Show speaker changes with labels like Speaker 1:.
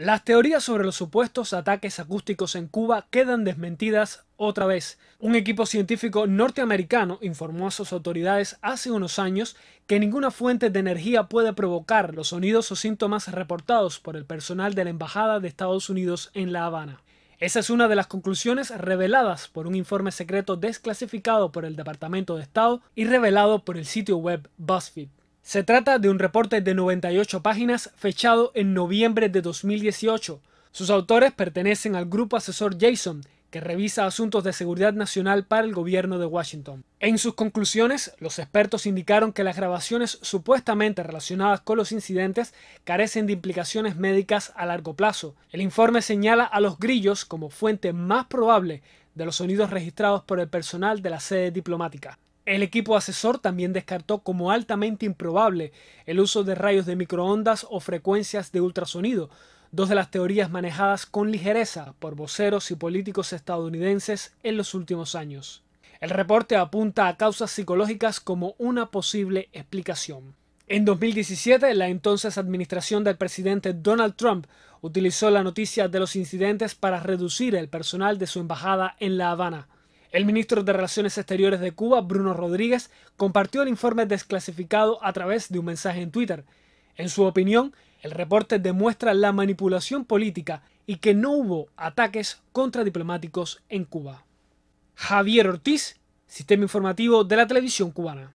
Speaker 1: Las teorías sobre los supuestos ataques acústicos en Cuba quedan desmentidas otra vez. Un equipo científico norteamericano informó a sus autoridades hace unos años que ninguna fuente de energía puede provocar los sonidos o síntomas reportados por el personal de la Embajada de Estados Unidos en La Habana. Esa es una de las conclusiones reveladas por un informe secreto desclasificado por el Departamento de Estado y revelado por el sitio web BuzzFeed. Se trata de un reporte de 98 páginas fechado en noviembre de 2018. Sus autores pertenecen al grupo asesor Jason, que revisa asuntos de seguridad nacional para el gobierno de Washington. En sus conclusiones, los expertos indicaron que las grabaciones supuestamente relacionadas con los incidentes carecen de implicaciones médicas a largo plazo. El informe señala a los grillos como fuente más probable de los sonidos registrados por el personal de la sede diplomática. El equipo asesor también descartó como altamente improbable el uso de rayos de microondas o frecuencias de ultrasonido, dos de las teorías manejadas con ligereza por voceros y políticos estadounidenses en los últimos años. El reporte apunta a causas psicológicas como una posible explicación. En 2017, la entonces administración del presidente Donald Trump utilizó la noticia de los incidentes para reducir el personal de su embajada en La Habana. El ministro de Relaciones Exteriores de Cuba, Bruno Rodríguez, compartió el informe desclasificado a través de un mensaje en Twitter. En su opinión, el reporte demuestra la manipulación política y que no hubo ataques contra diplomáticos en Cuba. Javier Ortiz, Sistema Informativo de la Televisión Cubana.